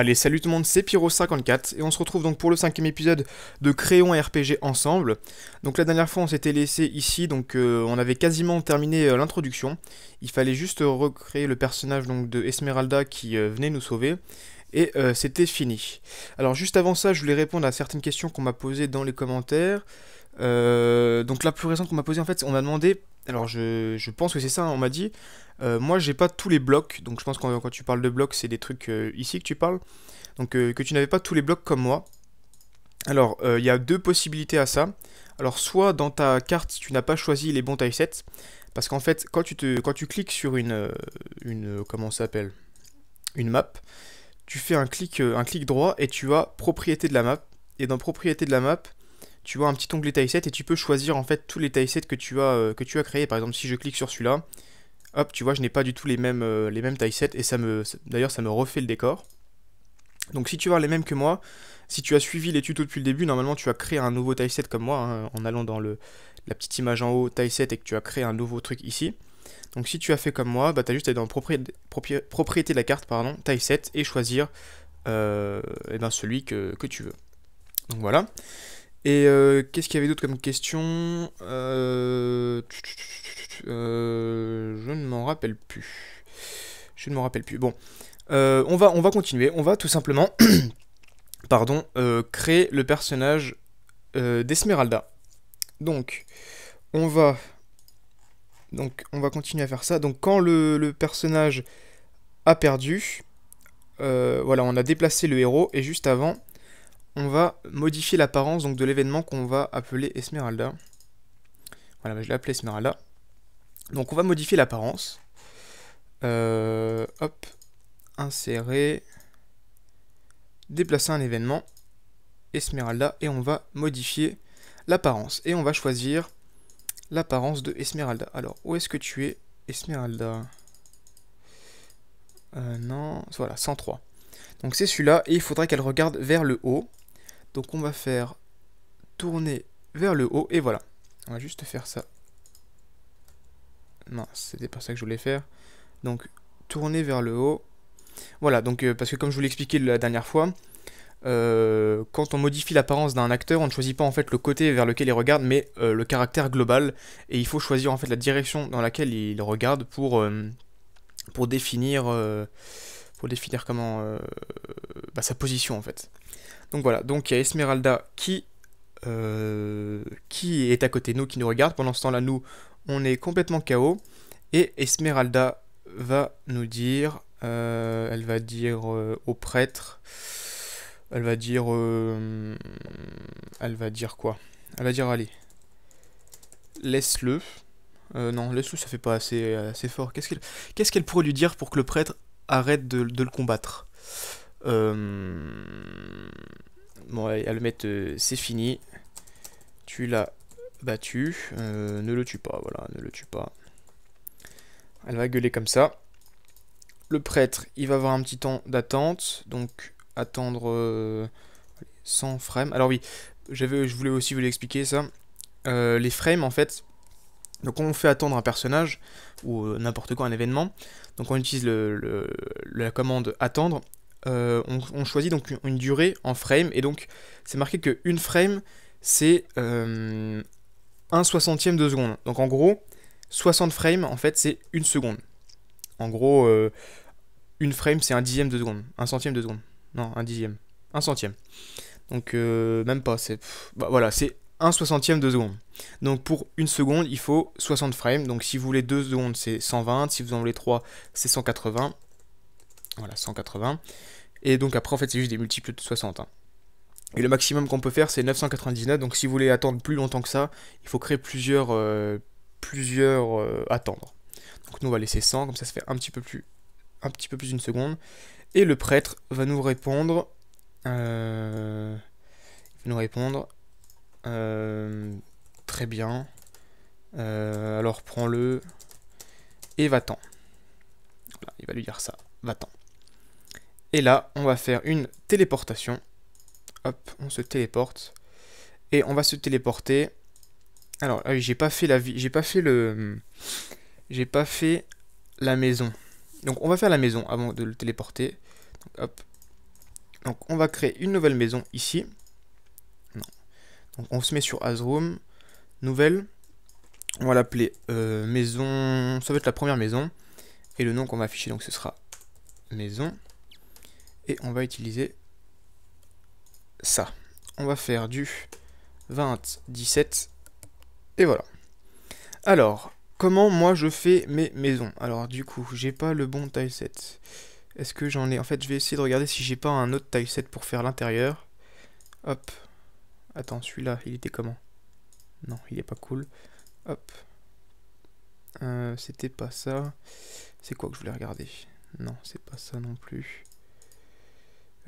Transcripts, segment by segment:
Allez, salut tout le monde, c'est Pyro54 et on se retrouve donc pour le cinquième épisode de Créons RPG ensemble. Donc la dernière fois on s'était laissé ici, donc euh, on avait quasiment terminé euh, l'introduction. Il fallait juste recréer le personnage donc, de Esmeralda qui euh, venait nous sauver. Et c'était fini. Alors juste avant ça, je voulais répondre à certaines questions qu'on m'a posées dans les commentaires. donc la plus récente qu'on m'a posée en fait, on m'a demandé alors je, je, pense que c'est ça, hein, on m'a dit, euh, moi, j'ai pas tous les blocs, donc je pense que quand, tu parles de blocs, c'est des trucs euh, ici que tu parles. Donc euh, que tu n'avais pas tous les blocs comme moi. Alors, il y a deux possibilités à ça. Alors, soit dans ta carte, tu n'as pas choisi les bons tilesets, parce qu'en fait, quand tu, te, quand tu cliques sur une, une comment s'appelle, une map, tu fais un clic, un clic droit et tu as propriété de la map. Et dans propriété de la map, tu vois un petit onglet tileset et tu peux choisir en fait tous les tilesets que tu as, que tu as créés. Par exemple, si je clique sur celui-là, hop, tu vois, je n'ai pas du tout les mêmes, euh, les mêmes taille 7 et ça me, d'ailleurs, ça me refait le décor. Donc si tu vois les mêmes que moi, si tu as suivi les tutos depuis le début, normalement tu as créé un nouveau taille 7 comme moi, hein, en allant dans le, la petite image en haut, taille set et que tu as créé un nouveau truc ici. Donc si tu as fait comme moi, bah, tu as juste à aller dans propriété, propriété de la carte, pardon, taille set et choisir et euh, eh ben celui que, que, tu veux. Donc voilà. Et euh, qu'est-ce qu'il y avait d'autre comme question euh, euh, Je ne m'en rappelle plus. Je ne m'en rappelle plus. Bon, on, va, on va continuer. On va tout simplement, pardon, créer le personnage d'Esmeralda. Donc, on va... Donc, on va continuer à faire ça. Donc, quand le, le personnage a perdu, voilà, on a déplacé le héros, et juste avant, on va modifier l'apparence donc de l'événement qu'on va appeler Esmeralda. Voilà, bah, je l'ai appelé Esmeralda. Donc on va modifier l'apparence. Euh, hop, insérer, déplacer un événement, Esmeralda, et on va modifier l'apparence. Et on va choisir l'apparence de Esmeralda. Alors, où est-ce que tu es, Esmeralda euh, Non, voilà, 103. Donc c'est celui-là, et il faudra qu'elle regarde vers le haut. Donc on va faire tourner vers le haut et voilà. On va juste faire ça. Non, c'était pas ça que je voulais faire. Donc tourner vers le haut. Voilà, donc euh, parce que comme je vous l'ai expliqué la dernière fois, euh, quand on modifie l'apparence d'un acteur, on ne choisit pas en fait le côté vers lequel il regarde, mais euh, le caractère global. Et il faut choisir en fait la direction dans laquelle il regarde pour, pour définir pour définir comment bah, sa position en fait. Donc voilà, donc il y a Esmeralda qui, euh, qui est à côté de nous, qui nous regarde. Pendant ce temps-là, nous, on est complètement KO. Et Esmeralda va nous dire, euh, elle va dire euh, au prêtre, elle va dire, elle va dire quoi Elle va dire, allez, laisse-le. non, laisse-le, ça fait pas assez, assez fort. Qu'est-ce qu'elle pourrait lui dire pour que le prêtre arrête de, de le combattre euh, bon, elle le euh, c'est fini. Tu l'as battu. Euh, ne le tue pas, voilà, ne le tue pas. Elle va gueuler comme ça. Le prêtre, il va avoir un petit temps d'attente. Donc, attendre 100 frames. Alors oui, je voulais aussi vous l'expliquer ça. les frames, en fait, donc on fait attendre un personnage, ou n'importe quoi, un événement. Donc on utilise la commande attendre, euh, on, choisit donc une, durée en frame, et donc c'est marqué que une frame, c'est euh, 1 soixantième de seconde. Donc en gros, 60 frames, en fait, c'est une seconde. En gros, euh, une frame, c'est un dixième de seconde. Un centième de seconde. Non, un dixième. Un centième. Donc euh, même pas, c'est... Bah, voilà, c'est 1 soixantième de seconde. Donc pour une seconde, il faut 60 frames. Donc si vous voulez 2 secondes, c'est 120. Si vous en voulez 3, c'est 180. Voilà, 180. Et donc après, en fait, c'est juste des multiples de 60. Hein. Et le maximum qu'on peut faire, c'est 999. Donc si vous voulez attendre plus longtemps que ça, il faut créer plusieurs, euh, plusieurs euh, attendre. Donc nous, on va laisser 100, comme ça, ça fait un petit peu plus un petit peu plus d'une seconde. Et le prêtre va nous répondre... Euh, il va nous répondre... Euh, très bien. alors prends-le et va-t'en. Voilà, il va lui dire ça, va-t'en. Et là, on va faire une téléportation. Hop, on se téléporte. Et on va se téléporter. Alors, ah j'ai pas fait la vie. J'ai pas fait le. J'ai pas fait la maison. Donc, on va faire la maison avant de le téléporter. Donc, hop. Donc, on va créer une nouvelle maison ici. Non. Donc, on se met sur room Nouvelle. On va l'appeler euh, maison. Ça va être la première maison. Et le nom qu'on va afficher, donc ce sera maison on va utiliser ça. On va faire du 20, 17, et voilà. Alors, comment moi je fais mes maisons Alors du coup, j'ai pas le bon set. Est-ce que j'en ai En fait, je vais essayer de regarder si j'ai pas un autre tileset pour faire l'intérieur. Hop. Attends, celui-là, il était comment Non, il est pas cool. Hop. Euh, c'était pas ça. C'est quoi que je voulais regarder Non, c'est pas ça non plus.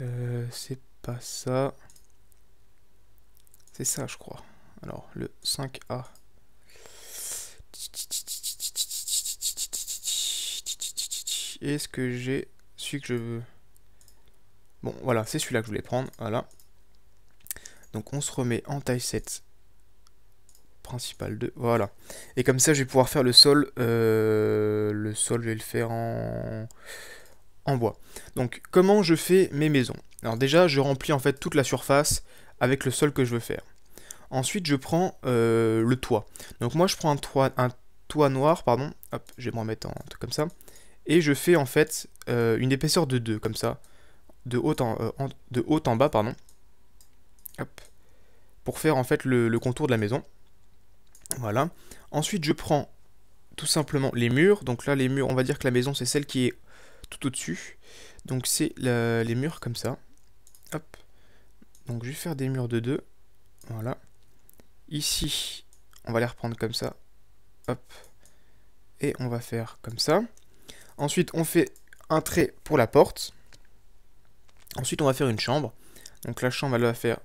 Euh, c'est pas ça. C'est ça, je crois. Alors, le 5A. Est-ce que j'ai celui que je veux Bon, voilà, c'est celui-là que je voulais prendre. Voilà. Donc, on se remet en taille 7 principal 2. Voilà. Et comme ça, je vais pouvoir faire le sol. Euh, le sol, je vais le faire en en bois. Donc comment je fais mes maisons Alors déjà je remplis en fait toute la surface avec le sol que je veux faire. Ensuite je prends euh, le toit. Donc moi je prends un toit, un toit noir, pardon, hop, je vais me remettre en tout comme ça, et je fais en fait euh, une épaisseur de 2 comme ça, de haut euh, en, de haut en bas, pardon, hop, pour faire en fait le, le contour de la maison. Voilà. Ensuite je prends tout simplement les murs. Donc là, les murs, on va dire que la maison, c'est celle qui est tout au-dessus. Donc c'est les murs comme ça. Hop. Donc je vais faire des murs de deux. Voilà. Ici, on va les reprendre comme ça. Hop. Et on va faire comme ça. Ensuite, on fait un trait pour la porte. Ensuite, on va faire une chambre. Donc la chambre, elle va faire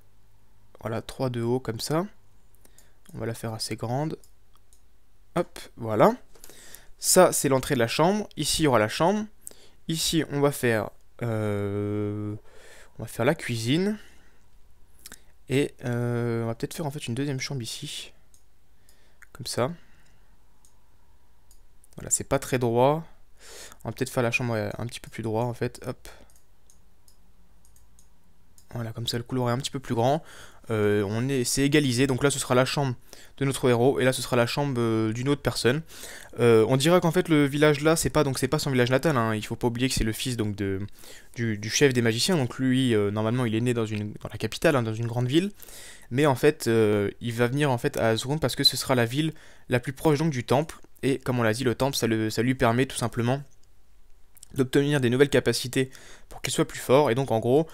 voilà, 3 de haut comme ça. On va la faire assez grande. Hop, voilà. Ça, c'est l'entrée de la chambre. Ici, il y aura la chambre. Ici, on va faire, euh, on va faire la cuisine. Et euh, on va peut-être faire en fait une deuxième chambre ici. Comme ça. Voilà, c'est pas très droit. On va peut-être faire la chambre un petit peu plus droit en fait. Hop. Voilà, comme ça le couloir est un petit peu plus grand. Euh, on est, c'est égalisé. Donc là, ce sera la chambre de notre héros, et là, ce sera la chambre euh, d'une autre personne. Euh, on dira qu'en fait, le village là, c'est pas donc c'est pas son village natal. Hein. Il faut pas oublier que c'est le fils donc de du, chef des magiciens. Donc lui, normalement, il est né dans une dans la capitale, hein, dans une grande ville. Mais en fait, il va venir en fait à Azurun parce que ce sera la ville la plus proche donc du temple. Et comme on l'a dit, le temple, ça, le, ça lui permet tout simplement d'obtenir des nouvelles capacités pour qu'il soit plus fort. Et donc en gros,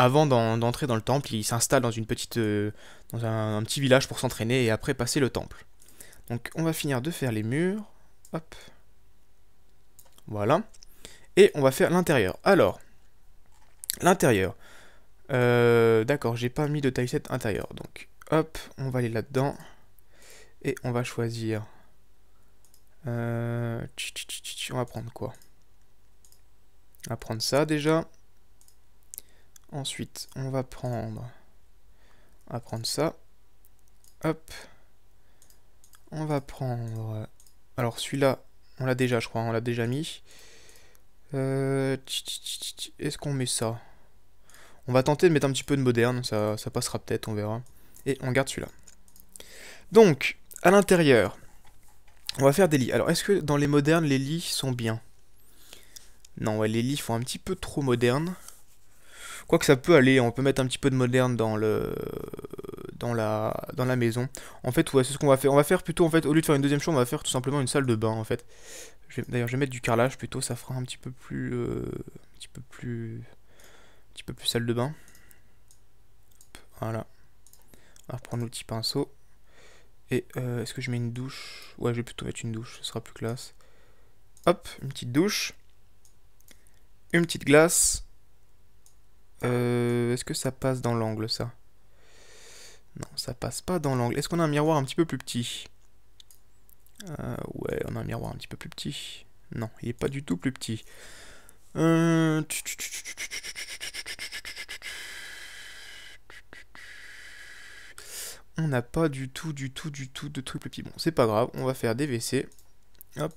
avant d'entrer dans le temple, il s'installe dans une petite, euh, dans un, petit village pour s'entraîner et après passer le temple. Donc on va finir de faire les murs. Hop. Voilà. Et on va faire l'intérieur. Alors, l'intérieur. Euh, d'accord, j'ai pas mis de tileset intérieur. Donc, hop, on va aller là-dedans. Et on va choisir... Euh, on va prendre quoi On va prendre ça déjà. Ensuite, on va prendre... On va prendre ça. Hop. On va prendre... Alors celui-là, on l'a déjà, je crois. On l'a déjà mis. Euh, est-ce qu'on met ça On va tenter de mettre un petit peu de moderne. Ça, passera peut-être, on verra. Et on garde celui-là. Donc, à l'intérieur, on va faire des lits. Alors, est-ce que dans les modernes, les lits sont bien Non, ouais, les lits font un petit peu trop modernes. Quoique ça peut aller, on peut mettre un petit peu de moderne dans le dans la dans la maison. En fait, ouais, c'est ce qu'on va faire. On va faire plutôt en fait au lieu de faire une deuxième chambre, on va faire tout simplement une salle de bain en fait. D'ailleurs, je vais mettre du carrelage plutôt, ça fera un petit peu plus euh, un petit peu plus un petit peu plus salle de bain. Voilà. On va reprendre petit pinceau. Et euh, est-ce que je mets une douche Ouais, je vais plutôt mettre une douche, ce sera plus classe. Hop, une petite douche. Une petite glace. Est-ce que ça passe dans l'angle, ça Non, ça passe pas dans l'angle. Est-ce qu'on a un miroir un petit peu plus petit Ouais, on a un miroir un petit peu plus petit. Non, il est pas du tout plus petit. On n'a pas du tout, du tout, du tout de truc plus petit. Bon, c'est pas grave, on va faire des WC. Hop.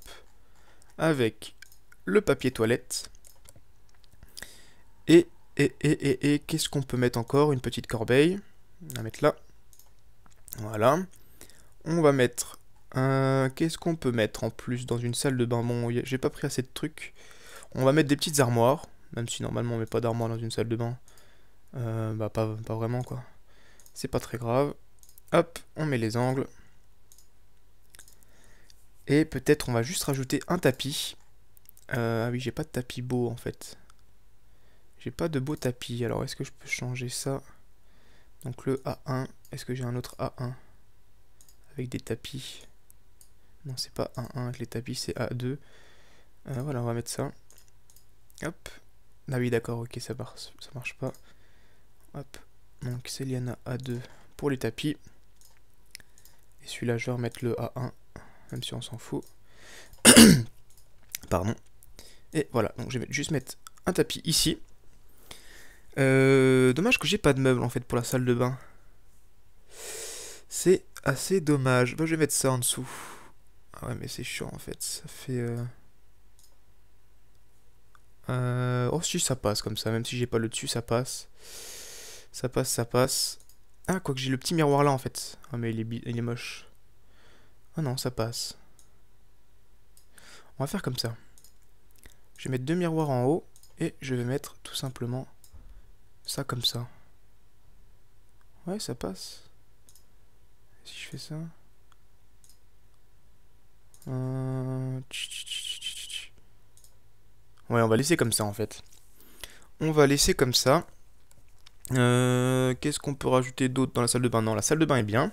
Avec le papier toilette. Et et, et, qu'est-ce qu'on peut mettre encore Une petite corbeille. On va mettre là. Voilà. On va mettre... qu'est-ce qu'on peut mettre en plus dans une salle de bain Bon, j'ai pas pris assez de trucs. On va mettre des petites armoires. Même si normalement on met pas d'armoire dans une salle de bain. Euh, bah pas, vraiment quoi. C'est pas très grave. Hop, on met les angles. Et peut-être on va juste rajouter un tapis. Euh, ah oui, j'ai pas de tapis beau en fait. J'ai pas de beau tapis, alors est-ce que je peux changer ça Donc le A1, est-ce que j'ai un autre A1 Avec des tapis Non, c'est pas A1 avec les tapis, c'est A2. Euh, voilà, on va mettre ça. Hop. Ah oui, d'accord, ok, ça marche, ça marche pas. Hop. Donc c'est Liana A2 pour les tapis. Et celui-là, je vais remettre le A1, même si on s'en fout. Pardon. Et voilà, donc je vais juste mettre un tapis ici. Euh, dommage que j'ai pas de meubles en fait pour la salle de bain. C'est assez dommage. Bah, je vais mettre ça en dessous. Ah ouais, mais c'est chiant en fait. Ça fait. Euh, euh, oh, si, ça passe comme ça. Même si j'ai pas le dessus, ça passe. Ça passe, ça passe. Ah, quoique j'ai le petit miroir là en fait. Ah, mais il est, il est moche. Ah non, ça passe. On va faire comme ça. Je vais mettre deux miroirs en haut et je vais mettre tout simplement ça comme ça. Ouais, ça passe. Si je fais ça. Euh, ouais, on va laisser comme ça en fait. On va laisser comme ça. Euh, qu'est-ce qu'on peut rajouter d'autre dans la salle de bain Non, la salle de bain est bien.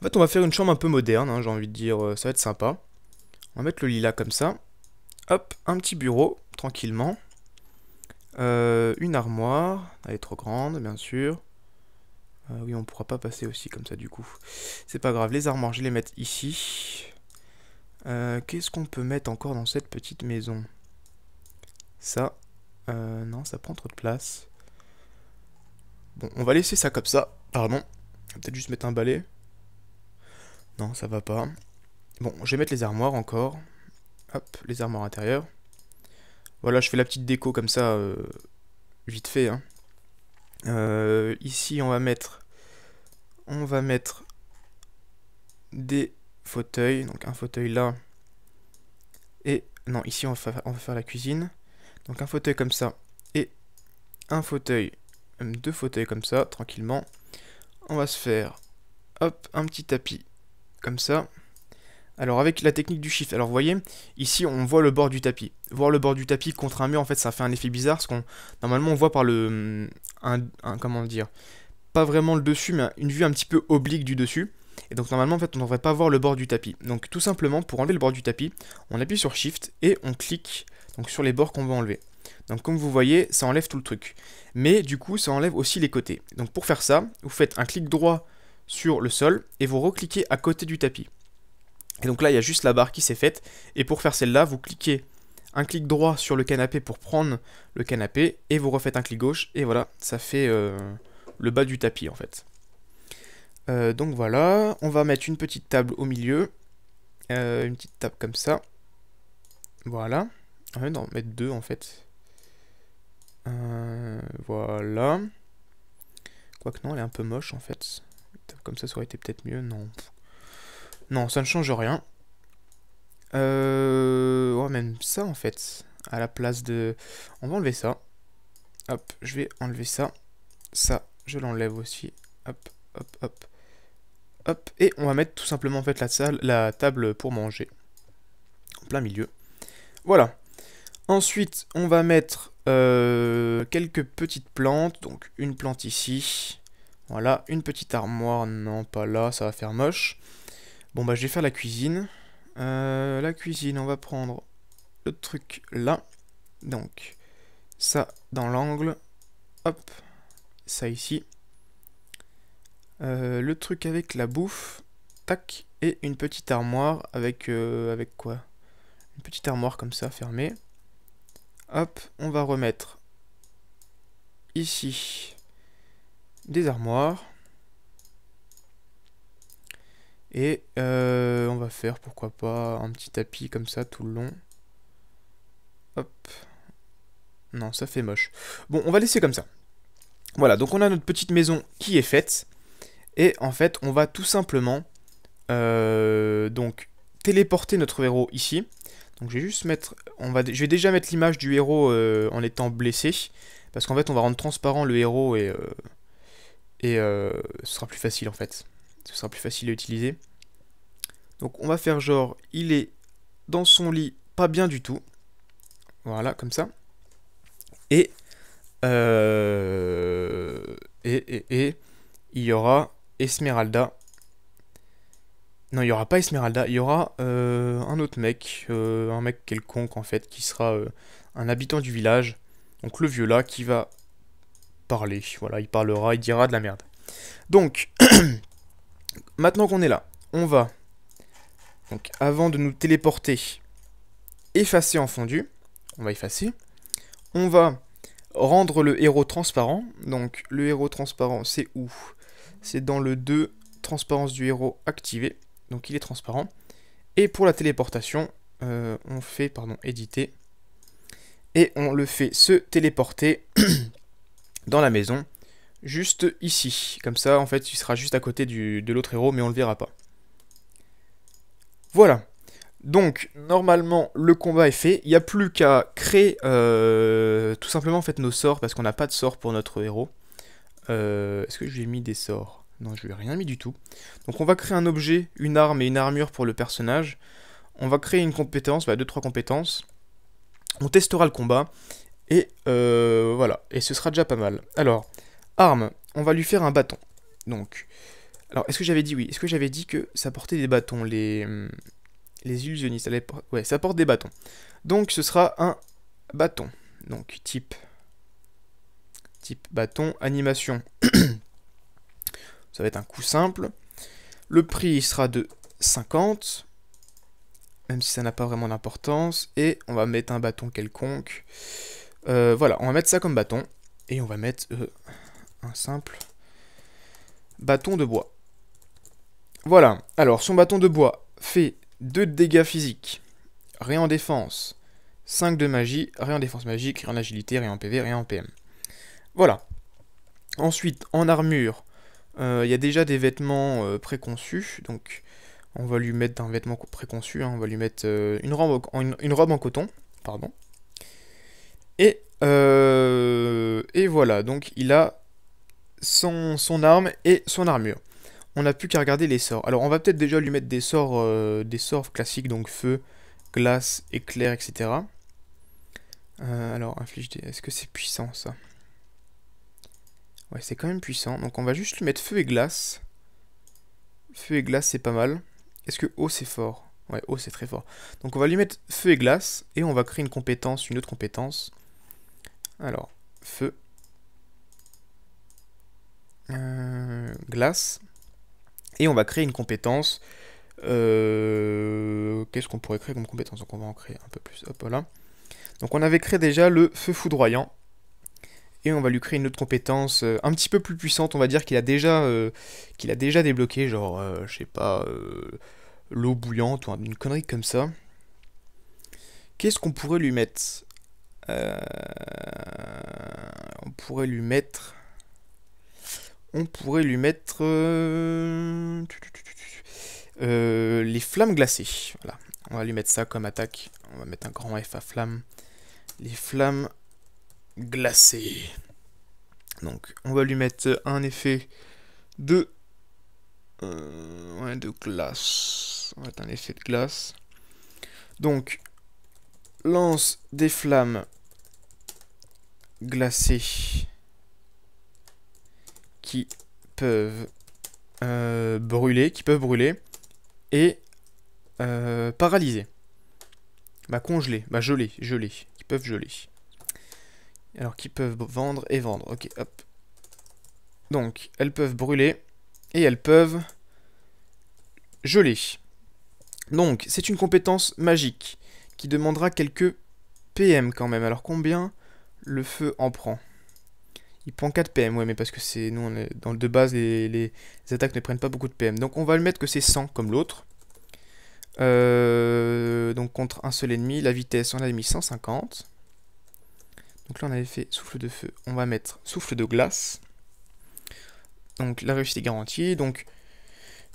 En fait, on va faire une chambre un peu moderne, hein, j'ai envie de dire, euh, ça va être sympa. On va mettre le là, comme ça. Hop, un petit bureau, tranquillement. Euh, une armoire. Elle est trop grande, bien sûr. Euh, oui, on pourra pas passer aussi comme ça, du coup. C'est pas grave. Les armoires, je les mets ici. Euh, qu'est-ce qu'on peut mettre encore dans cette petite maison Ça. non, ça prend trop de place. Bon, on va laisser ça comme ça. Pardon. Peut-être juste mettre un balai. Non, ça va pas. Bon, je vais mettre les armoires encore. Hop, les armoires intérieures. Voilà, je fais la petite déco comme ça, euh, vite fait. Hein. Euh, ici, on va mettre, on va mettre des fauteuils. Donc un fauteuil là. Et non, ici, on va, faire, on va faire la cuisine. Donc un fauteuil comme ça. Et un fauteuil, deux fauteuils comme ça, tranquillement. On va se faire, hop, un petit tapis comme ça. Alors avec la technique du shift, alors vous voyez, ici on voit le bord du tapis. Voir le bord du tapis contre un mur, en fait, ça fait un effet bizarre, parce qu'on normalement on voit par le... Mm, comment dire Pas vraiment le dessus, mais une vue un petit peu oblique du dessus. Et donc normalement en fait on ne devrait pas voir le bord du tapis. Donc tout simplement pour enlever le bord du tapis, on appuie sur Shift et on clique donc, sur les bords qu'on veut enlever. Donc comme vous voyez, ça enlève tout le truc. Mais du coup, ça enlève aussi les côtés. Donc pour faire ça, vous faites un clic droit sur le sol et vous recliquez à côté du tapis. Et donc là, il y a juste la barre qui s'est faite. Et pour faire celle-là, vous cliquez un clic droit sur le canapé pour prendre le canapé. Et vous refaites un clic gauche. Et voilà, ça fait euh, le bas du tapis en fait. Euh, donc voilà, on va mettre une petite table au milieu. Euh, une petite table comme ça. Voilà. Ah on mettre deux en fait. voilà. Quoique non, elle est un peu moche en fait. comme ça, ça aurait été peut-être mieux. Non, non, ça ne change rien. Euh... Ouais, même ça, en fait. À la place de... On va enlever ça. Hop, je vais enlever ça. Ça, je l'enlève aussi. Hop, hop, hop. Hop, et on va mettre tout simplement en fait la, salle, la table pour manger. En plein milieu. Voilà. Ensuite, on va mettre euh, quelques petites plantes. Donc une plante ici. Voilà, une petite armoire. Non, pas là, ça va faire moche. Bon, bah, je vais faire la cuisine. Euh, la cuisine, on va prendre le truc là. Donc, ça dans l'angle. Hop, ça ici. Euh, le truc avec la bouffe. Tac. Et une petite armoire avec... Euh, avec quoi Une petite armoire comme ça, fermée. Hop, on va remettre ici des armoires. Et euh, on va faire, pourquoi pas, un petit tapis comme ça tout le long. Hop. Non, ça fait moche. Bon, on va laisser comme ça. Voilà, donc on a notre petite maison qui est faite. Et en fait, on va tout simplement euh, donc téléporter notre héros ici. Donc je vais juste mettre... On va, je vais déjà mettre l'image du héros euh, en étant blessé. Parce qu'en fait, on va rendre transparent le héros et... et ce sera plus facile en fait ce sera plus facile à utiliser. Donc on va faire genre, il est dans son lit, pas bien du tout. Voilà, comme ça. Et, euh, et, et, et, il y aura Esmeralda. Non, il n'y aura pas Esmeralda, il y aura euh, un autre mec, euh, un mec quelconque en fait, qui sera un habitant du village, donc le vieux là, qui va parler. Voilà, il parlera, il dira de la merde. Donc, Maintenant qu'on est là, on va, donc avant de nous téléporter, effacer en fondu. On va effacer. On va rendre le héros transparent. Donc le héros transparent, c'est où C'est dans le 2, transparence du héros activé, Donc il est transparent. Et pour la téléportation, euh, on fait, pardon, éditer. Et on le fait se téléporter dans la maison juste ici. Comme ça, en fait, il sera juste à côté de l'autre héros, mais on le verra pas. Voilà. Donc, normalement, le combat est fait. Il n'y a plus qu'à créer euh, tout simplement en fait, nos sorts, parce qu'on n'a pas de sort pour notre héros. Euh, est-ce que je lui ai mis des sorts Non, je lui ai rien mis du tout. Donc, on va créer un objet, une arme et une armure pour le personnage. On va créer une compétence, 2-3 bah, compétences. On testera le combat. Et euh, voilà, et ce sera déjà pas mal. Alors, Arme, on va lui faire un bâton. Donc, alors est-ce que j'avais dit oui Est-ce que j'avais dit que ça portait des bâtons les hmm, les illusionnistes Ouais, ça porte des bâtons. Donc ce sera un bâton. Donc type type bâton animation. ça va être un coup simple. Le prix sera de 50 même si ça n'a pas vraiment d'importance et on va mettre un bâton quelconque. Euh, voilà, on va mettre ça comme bâton et on va mettre euh, un simple bâton de bois. Voilà, alors son bâton de bois fait 2 dégâts physiques, rien en défense, 5 de magie, rien en défense magique, rien en agilité, rien en PV, rien en PM. Voilà. Ensuite, en armure, euh, il y a déjà des vêtements euh, préconçus, donc on va lui mettre un vêtement préconçu, hein. on va lui mettre euh, une, robe en, une, robe en coton, pardon. Et, et voilà, donc il a son, arme et son armure. On n'a plus qu'à regarder les sorts. Alors on va peut-être déjà lui mettre des sorts, euh, des sorts classiques, donc feu, glace, éclair, etc. Euh, alors, inflige des... Est-ce que c'est puissant, ça Ouais, c'est quand même puissant. Donc on va juste lui mettre feu et glace. Feu et glace, c'est pas mal. Est-ce que eau, c'est fort Ouais, eau, c'est très fort. Donc on va lui mettre feu et glace, et on va créer une compétence, une autre compétence. Alors, feu. Euh, glace. Et on va créer une compétence. Euh, qu'est-ce qu'on pourrait créer comme compétence Donc on va en créer un peu plus. Hop, là Donc on avait créé déjà le feu foudroyant. Et on va lui créer une autre compétence euh, un petit peu plus puissante, on va dire qu'il a déjà qu'il a déjà débloqué, genre je sais pas l'eau bouillante ou une connerie comme ça. Qu'est-ce qu'on pourrait lui mettre On pourrait lui mettre on pourrait lui mettre euh, euh, les flammes glacées. Voilà. On va lui mettre ça comme attaque. On va mettre un grand F à flamme. Les flammes glacées. Donc on va lui mettre un effet de... Euh, ouais, de glace. On va mettre un effet de glace. Donc lance des flammes glacées qui peuvent euh, brûler, qui peuvent brûler et euh, paralyser. Bah congeler, bah geler, geler, qui peuvent geler. Alors qui peuvent vendre et vendre. Ok, hop. Donc elles peuvent brûler et elles peuvent geler. Donc c'est une compétence magique qui demandera quelques PM quand même. Alors combien le feu en prend il prend 4 PM, ouais, mais parce que c'est nous, on est, dans le de base, les, attaques ne prennent pas beaucoup de PM. Donc on va le mettre que c'est 100 comme l'autre. Euh, donc contre un seul ennemi, la vitesse, on a mis 150. Donc là, on avait fait souffle de feu. On va mettre souffle de glace. Donc la réussite est garantie. Donc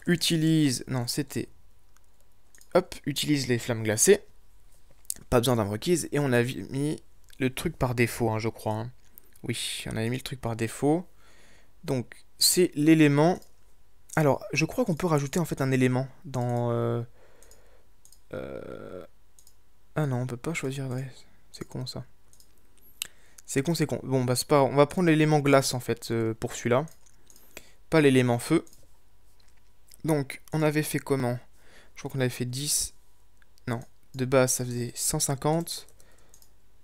utilise... Non, c'était... Hop, utilise les flammes glacées. Pas besoin d'un requise. Et on a mis le truc par défaut, hein, je crois. Hein. Oui, on avait mis le truc par défaut. Donc, c'est l'élément. Alors, je crois qu'on peut rajouter en fait un élément dans... Euh... euh ah non, on peut pas choisir... c'est con ça. C'est con, c'est con. Bon, bah c'est pas... On va prendre l'élément glace en fait euh, pour celui-là. Pas l'élément feu. Donc, on avait fait comment Je crois qu'on avait fait 10. Non, de base ça faisait 150.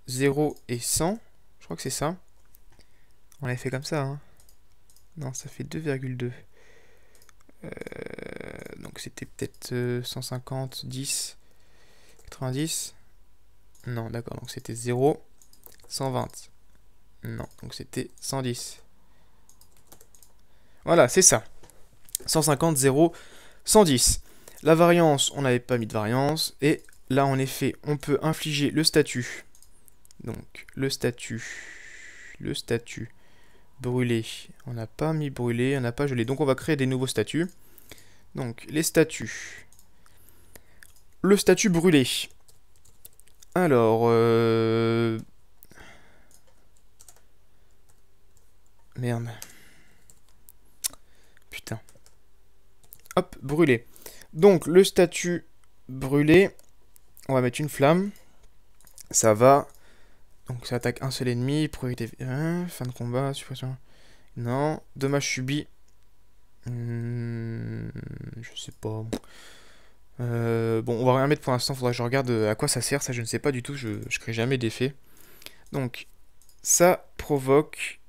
0 et 100. Je crois que c'est ça. On l'avait fait comme ça. Hein. Non, ça fait 2,2. Euh, donc c'était peut-être 150, 10, 90. Non, d'accord, donc c'était 0, 120. Non, donc c'était 110. Voilà, c'est ça. 150, 0, 110. La variance, on n'avait pas mis de variance. Et là, en effet, on peut infliger le statut. Donc, le statut. Le statut. Brûlé. On n'a pas mis brûlé, on n'a pas gelé. Donc on va créer des nouveaux statuts. Donc les statuts. Le statut brûlé. Alors... Euh, merde. Putain. Hop, brûlé. Donc le statut brûlé. On va mettre une flamme. Ça va donc ça attaque un seul ennemi, pour éviter... Hein, fin de combat, suppression... Non, dommage subi. Hmm, je sais pas. Euh, bon, on va rien mettre pour l'instant, faudra que je regarde euh, à quoi ça sert, ça je ne sais pas du tout, je, ne crée jamais d'effet. Donc, ça provoque...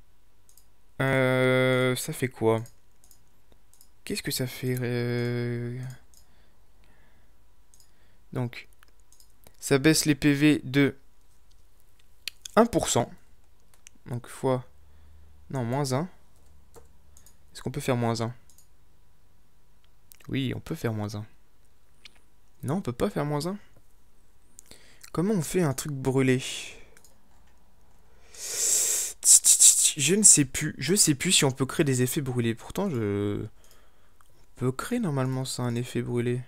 Euh, ça fait quoi Qu'est-ce que ça fait Donc, ça baisse les PV de 1%. Donc fois... Non, moins 1. Est-ce qu'on peut faire moins 1 Oui, on peut faire moins 1. Non, on peut pas faire moins 1. Comment on fait un truc brûlé Je ne sais plus. Je sais plus si on peut créer des effets brûlés. Pourtant, je... On peut créer normalement ça, un effet brûlé.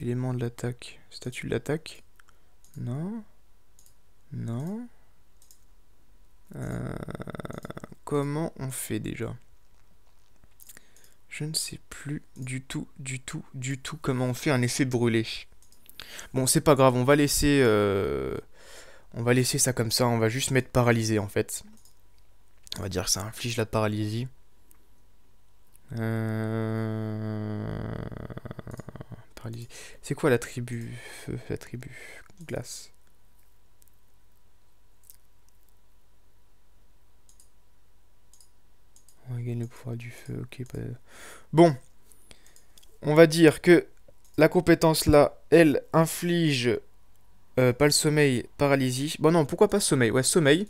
Élément de l'attaque. Statut de l'attaque Non non. Euh, comment on fait déjà Je ne sais plus du tout, du tout, du tout comment on fait un effet brûlé. Bon, c'est pas grave, on va laisser... Euh, on va laisser ça comme ça, on va juste mettre paralysé en fait. On va dire que ça inflige la paralysie. Euh, c'est quoi la tribu feu La tribu glace On gagner le pouvoir du feu, ok. Bah. Bon, on va dire que la compétence là, elle inflige euh, pas le sommeil, paralysie. Bon non, pourquoi pas sommeil Ouais, sommeil.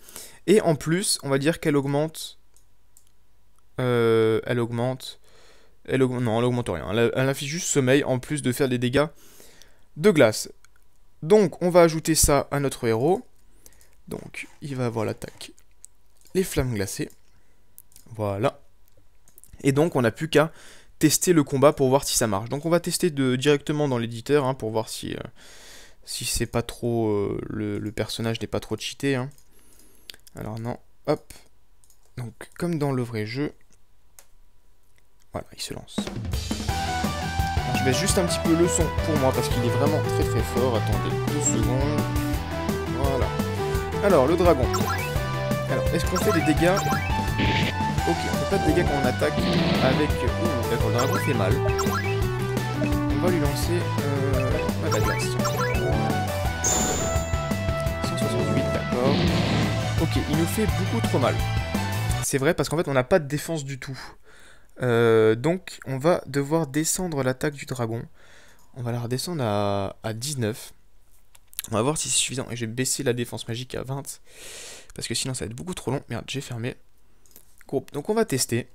Et en plus, on va dire qu'elle augmente... Euh, elle augmente... Elle augmente... Non, elle augmente rien. elle inflige juste sommeil en plus de faire des dégâts de glace. Donc, on va ajouter ça à notre héros. Donc, il va avoir l'attaque. Les flammes glacées. Voilà. Et donc on n'a plus qu'à tester le combat pour voir si ça marche. Donc on va tester de, directement dans l'éditeur hein, pour voir si, euh, si c'est pas trop. Euh, le, personnage n'est pas trop cheaté. Hein. Alors non, hop. Donc comme dans le vrai jeu. Voilà, il se lance. je baisse juste un petit peu le son pour moi parce qu'il est vraiment très très fort. Attendez deux secondes. Voilà. Alors le dragon. Alors, est-ce qu'on fait des dégâts Ok, on fait pas de dégâts quand on attaque avec... Ouh, d'accord, le dragon fait mal. On va lui lancer... Euh... 168, d'accord. Ok, il nous fait beaucoup trop mal. C'est vrai, parce qu'en fait, on n'a pas de défense du tout. Euh, donc, on va devoir descendre l'attaque du dragon. On va la redescendre à, à 19. On va voir si c'est suffisant. Et j'ai baissé la défense magique à 20. Parce que sinon, ça va être beaucoup trop long. Merde, j'ai fermé. Donc on va tester.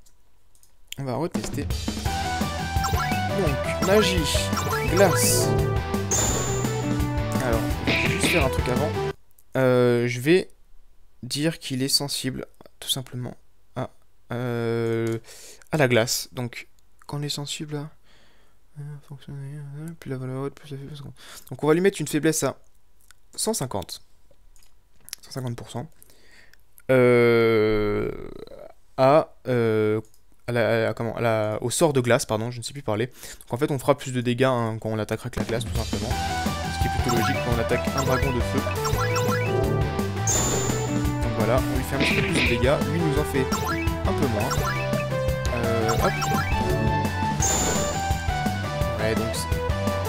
On va retester. Donc, magie, glace. Alors, je vais faire un truc avant. Euh, je vais dire qu'il est sensible, tout simplement, à, euh, la glace. Donc, quand on est sensible à... Euh, fonctionner, plus la valeur haute, plus la Donc on va lui mettre une faiblesse à 150. 150%. Euh, euh, à, comment, au sort de glace, pardon, je ne sais plus parler. Donc en fait on fera plus de dégâts hein, quand on attaquera que la glace tout simplement. Ce qui est plutôt logique quand on attaque un dragon de feu. Donc voilà, on lui fait un petit peu plus de dégâts, lui nous en fait un peu moins. Euh, ouais donc...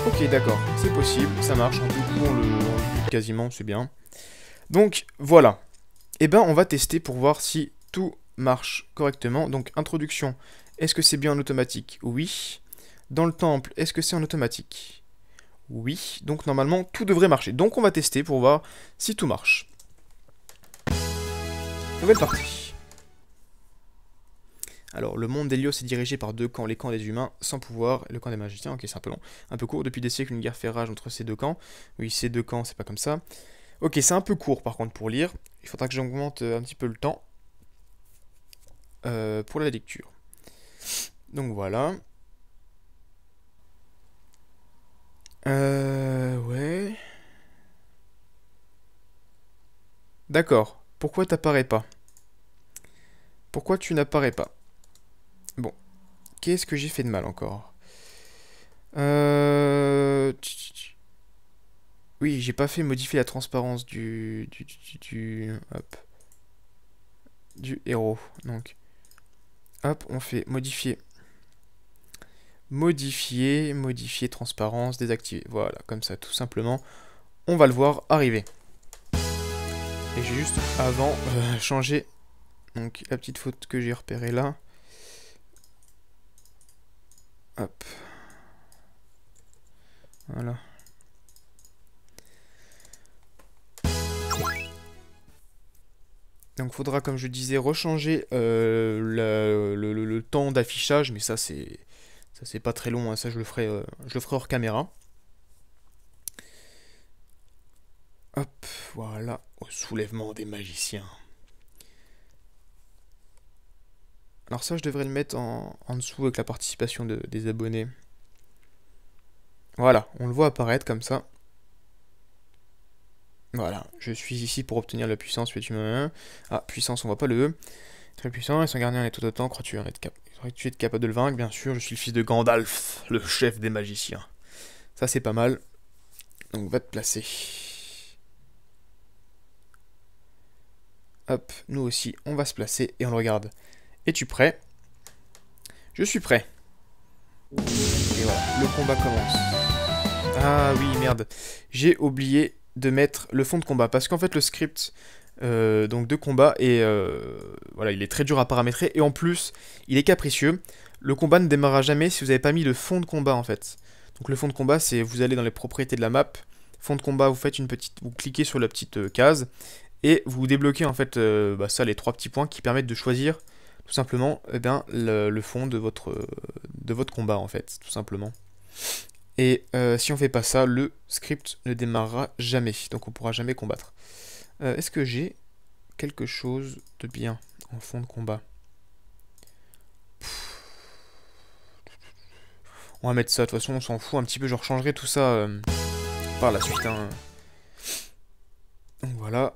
Ok d'accord, c'est possible, ça marche, en tout coup on le, quasiment, c'est bien. Donc voilà. Et eh ben on va tester pour voir si tout marche correctement. Donc introduction, est-ce que c'est bien en automatique Oui. Dans le temple, est-ce que c'est en automatique Oui. Donc normalement, tout devrait marcher. Donc on va tester pour voir si tout marche. Nouvelle partie. Alors, le monde d'Elios est dirigé par deux camps, les camps des humains sans pouvoir, et le camp des magiciens, ok, c'est un peu long, un peu court, depuis des siècles, une guerre fait rage entre ces deux camps, oui, ces deux camps, c'est pas comme ça. Ok, c'est un peu court par contre pour lire, il faudra que j'augmente euh, un petit peu le temps, euh, pour la lecture. Donc voilà. Euh, ouais. D'accord. Pourquoi t'apparais pas Pourquoi tu n'apparais pas Bon. Qu'est-ce que j'ai fait de mal encore euh... Oui, j'ai pas fait modifier la transparence du... Du... Du... du, hop. du héros, donc. Hop, on fait modifier. Modifier, modifier transparence, désactiver. Voilà, comme ça, tout simplement. On va le voir arriver. Et j'ai juste avant euh, changé donc la petite faute que j'ai repérée là. Hop. Voilà. Donc il faudra, comme je disais, rechanger euh, le, temps d'affichage, mais ça c'est ça c'est pas très long, hein. ça je le ferai, euh, je le ferai hors caméra. Hop, voilà, au soulèvement des magiciens. Alors ça je devrais le mettre en, dessous avec la participation de, des abonnés. Voilà, on le voit apparaître comme ça. Voilà, je suis ici pour obtenir la puissance, tu Ah, puissance, on voit pas le E. Très puissant, et son gardien est tout autant, crois-tu être tu es capable de le vaincre Bien sûr, je suis le fils de Gandalf, le chef des magiciens. Ça, c'est pas mal. Donc, va te placer. Hop, nous aussi, on va se placer et on le regarde. Es-tu prêt Je suis prêt. Et voilà, le combat commence. Ah oui, merde. J'ai oublié de mettre le fond de combat. Parce qu'en fait, le script euh, donc de combat est, euh, voilà, il est très dur à paramétrer. Et en plus, il est capricieux. Le combat ne démarrera jamais si vous n'avez pas mis le fond de combat, en fait. Donc le fond de combat, c'est vous allez dans les propriétés de la map. Fond de combat, vous faites une petite, vous cliquez sur la petite euh, case et vous débloquez en fait bah, ça les trois petits points qui permettent de choisir tout simplement eh bien, le, le, fond de votre, de votre combat en fait, tout simplement. Et euh, si on fait pas ça, le script ne démarrera jamais. Donc on pourra jamais combattre. Euh, est-ce que j'ai quelque chose de bien en fond de combat On va mettre ça, de toute façon on s'en fout un petit peu, je rechangerai tout ça euh, par la suite. Hein. voilà,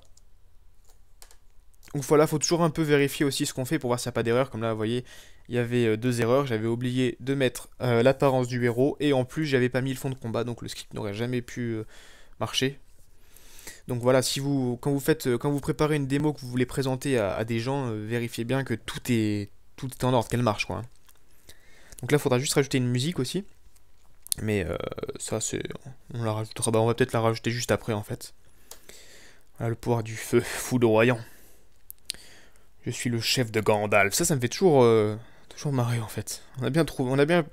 donc voilà, faut toujours un peu vérifier aussi ce qu'on fait pour voir s'il n'y a pas d'erreur. Comme là, vous voyez, il y avait euh, deux erreurs. J'avais oublié de mettre euh, l'apparence du héros et en plus, j'avais pas mis le fond de combat, donc le script n'aurait jamais pu euh, marcher. Donc voilà, si vous, quand vous faites, quand vous préparez une démo que vous voulez présenter à, des gens, vérifiez bien que tout est, tout est en ordre, qu'elle marche quoi. Hein. Donc là, il faudra juste rajouter une musique aussi. Mais ça, c'est, on la rajoutera, bah, on va peut-être la rajouter juste après en fait. Voilà, ah, le pouvoir du feu foudroyant. Je suis le chef de Gandalf. Ça, ça me fait toujours, euh, toujours marrer en fait. On a bien trouvé, on a bien,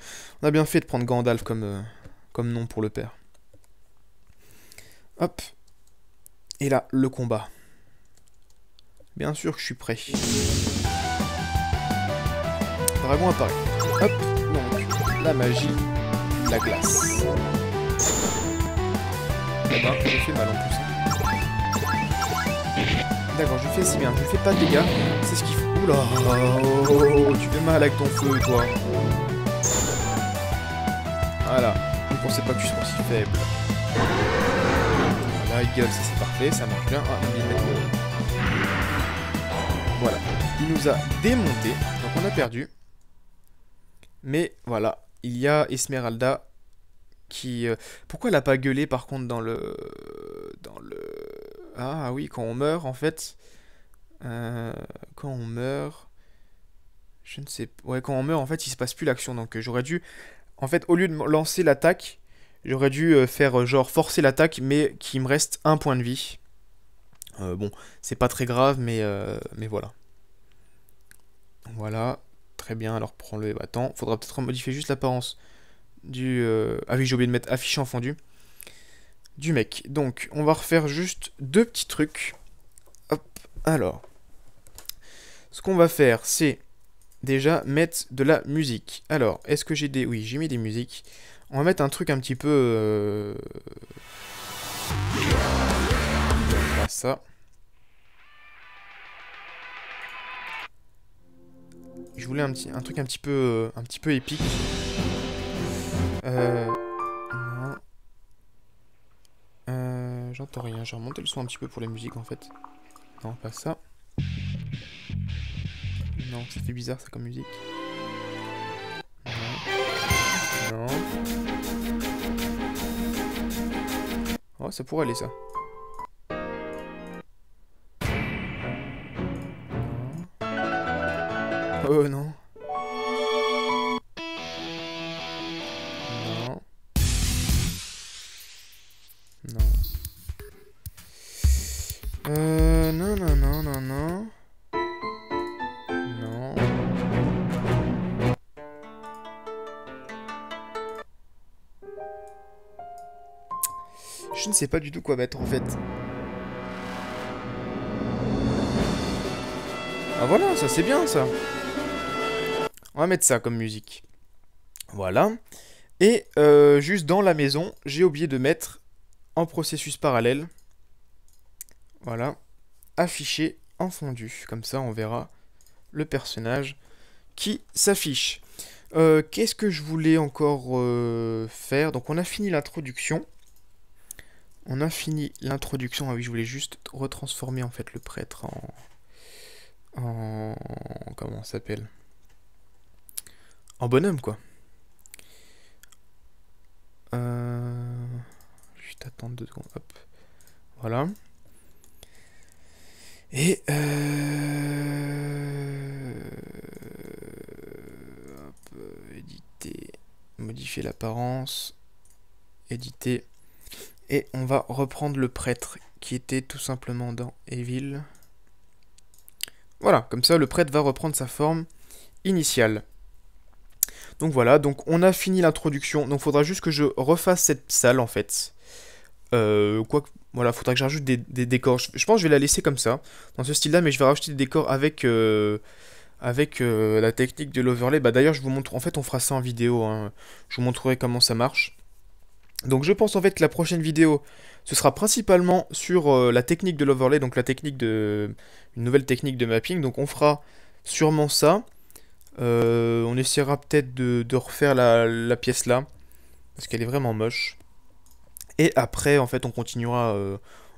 on a bien fait de prendre Gandalf comme, euh, comme nom pour le père. Hop. Et là, le combat. Bien sûr que je suis prêt. à apparaît. Hop, donc, la magie, la glace. mal en plus. Hein. D'accord, je fais si bien, je fais pas de dégâts, c'est ce qu'il faut. Oula, oh, oh, oh, tu fais mal avec ton feu, toi. Voilà, je ne pensais pas que tu sois aussi faible. Voilà, il gueule, ça c'est parfait, ça marche bien. Ah, il Voilà, il nous a démonté, donc on a perdu. Mais voilà, il y a Esmeralda qui... Euh, pourquoi elle a pas gueulé par contre dans le... Dans le ah oui, quand on meurt, en fait. Euh, quand on meurt. Je ne sais Ouais, quand on meurt, en fait, il se passe plus l'action. Donc euh, j'aurais dû. En fait, au lieu de lancer l'attaque, j'aurais dû euh, faire genre forcer l'attaque, mais qu'il me reste un point de vie. bon, c'est pas très grave, mais, mais voilà. Voilà, très bien, alors prends le battant. Faudra peut-être modifier juste l'apparence du... Ah oui, j'ai oublié de mettre affichant fondu du mec. Donc, on va refaire juste deux petits trucs. Hop, alors. Ce qu'on va faire, c'est déjà mettre de la musique. Alors, est-ce que j'ai des... Oui, j'ai mis des musiques. On va mettre un truc un petit peu... Euh, ça. Je voulais un, petit, un truc un petit peu, un petit peu épique. Euh... j'entends rien. J'ai remonté le son un petit peu pour les musiques, en fait. Non, pas ça. Non, ça fait bizarre ça comme musique. Non. Oh, ça pourrait aller ça. Oh non. c'est pas du tout quoi mettre en fait. Ah voilà, ça c'est bien ça. On va mettre ça comme musique. Voilà. Et euh, juste dans la maison, j'ai oublié de mettre en processus parallèle. Voilà. Affiché en fondu. Comme ça, on verra le personnage qui s'affiche. Euh, qu'est-ce que je voulais encore euh, faire Donc on a fini l'introduction. On a fini l'introduction. Ah oui, je voulais juste retransformer en fait le prêtre en. en... Comment ça s'appelle En bonhomme, quoi. Euh... Juste attendre deux secondes. Hop. Voilà. Et. Euh, hop. Éditer. Modifier l'apparence. Éditer. Et on va reprendre le prêtre qui était tout simplement dans Evil. Voilà, comme ça le prêtre va reprendre sa forme initiale. Donc voilà, donc on a fini l'introduction. Donc faudra juste que je refasse cette salle en fait. Euh, quoi voilà, faudra que j'ajoute des, des, décors. Je, pense que je vais la laisser comme ça, dans ce style-là, mais je vais rajouter des décors avec, euh, avec euh, la technique de l'overlay. Bah d'ailleurs, je vous montre. En fait, on fera ça en vidéo. Hein. Je vous montrerai comment ça marche. Donc je pense en fait que la prochaine vidéo, ce sera principalement sur euh, la technique de l'overlay, donc la technique de... une nouvelle technique de mapping. Donc on fera sûrement ça. Euh, on essaiera peut-être de, refaire la, pièce là, parce qu'elle est vraiment moche. Et après, en fait, on continuera, euh,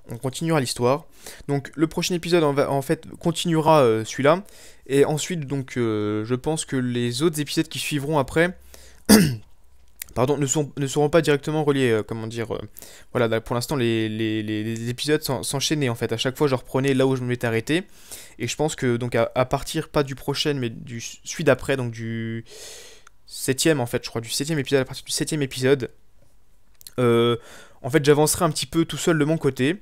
on continuera l'histoire. Donc le prochain épisode, en fait, continuera celui-là. Et ensuite, donc, je pense que les autres épisodes qui suivront après... pardon, ne, seront pas directement reliés, euh, comment dire. Euh, voilà, pour l'instant, les, épisodes s'enchaînaient en, fait. À chaque fois, je reprenais là où je me m'étais arrêté. Et je pense que, donc, à, partir, pas du prochain, mais du celui d'après, donc du septième, en fait, je crois, du septième épisode, à partir du septième épisode, euh, en fait, j'avancerai un petit peu tout seul de mon côté.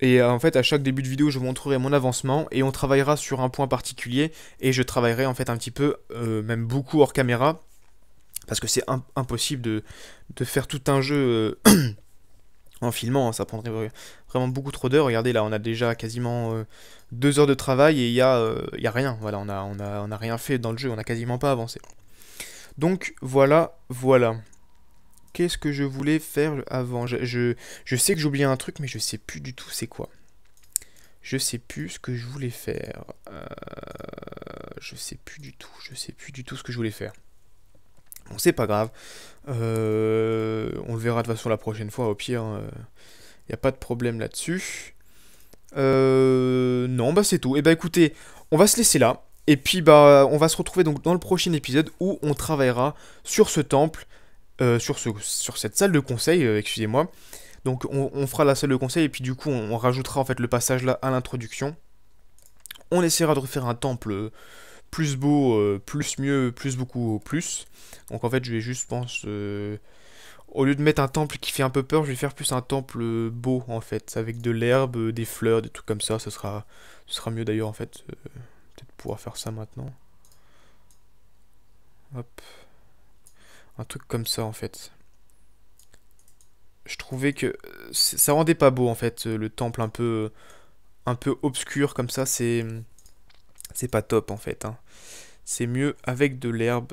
Et en fait, à chaque début de vidéo, je vous montrerai mon avancement et on travaillera sur un point particulier et je travaillerai en fait un petit peu, même beaucoup hors caméra, parce que c'est impossible de, faire tout un jeu euh, en filmant, hein, ça prendrait vraiment beaucoup trop d'heures. Regardez là, on a déjà quasiment euh, deux heures de travail et il y, a euh, rien. Voilà, on a, on, a, rien fait dans le jeu, on n'a quasiment pas avancé. Donc voilà, voilà. Qu'est-ce que je voulais faire avant je, je, sais que j'oubliais un truc, mais je sais plus du tout c'est quoi. Je sais plus ce que je voulais faire. je sais plus du tout, je sais plus du tout ce que je voulais faire. Bon, c'est pas grave. Euh, on le verra de toute façon la prochaine fois, au pire. Il euh, n'y a pas de problème là-dessus. Euh, non, bah c'est tout. Et eh bah écoutez, on va se laisser là. Et puis bah on va se retrouver donc dans le prochain épisode où on travaillera sur ce temple, sur, ce, sur cette salle de conseil, excusez-moi. Donc on, fera la salle de conseil et puis du coup on, on rajoutera en fait le passage là à l'introduction. On essaiera de refaire un temple plus beau, euh, plus mieux, plus beaucoup, plus. Donc en fait, je vais juste, pense, euh, au lieu de mettre un temple qui fait un peu peur, je vais faire plus un temple beau en fait, avec de l'herbe, des fleurs, des trucs comme ça. Ce sera, sera mieux d'ailleurs en fait. Euh, peut-être pouvoir faire ça maintenant. Hop, un truc comme ça en fait. Je trouvais que ça rendait pas beau en fait le temple un peu, un peu obscur comme ça. C'est c'est pas top en fait. Hein. C'est mieux avec de l'herbe.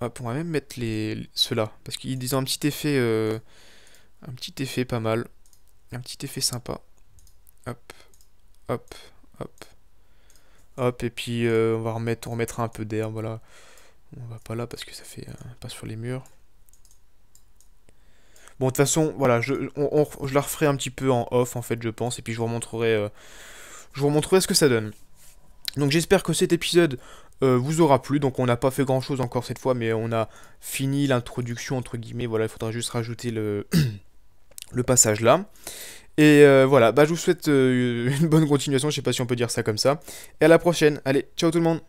Hop, ah, on va même mettre les ceux-là parce qu'ils ont un petit effet, euh, un petit effet pas mal, un petit effet sympa. Hop, hop, hop, hop et puis euh, on va remettre, on un peu d'herbe. Voilà, on va pas là parce que ça fait euh, pas sur les murs. Bon, de toute façon, voilà, je, la referai un petit peu en off, en fait, je pense, et puis je vous montrerai, je vous remontrerai ce que ça donne. Donc j'espère que cet épisode euh, vous aura plu. Donc on n'a pas fait grand chose encore cette fois, mais on a fini l'introduction entre guillemets. Voilà, il faudra juste rajouter le, passage là. Et euh, voilà, bah je vous souhaite euh, une bonne continuation, je sais pas si on peut dire ça comme ça. Et à la prochaine. Allez, ciao tout le monde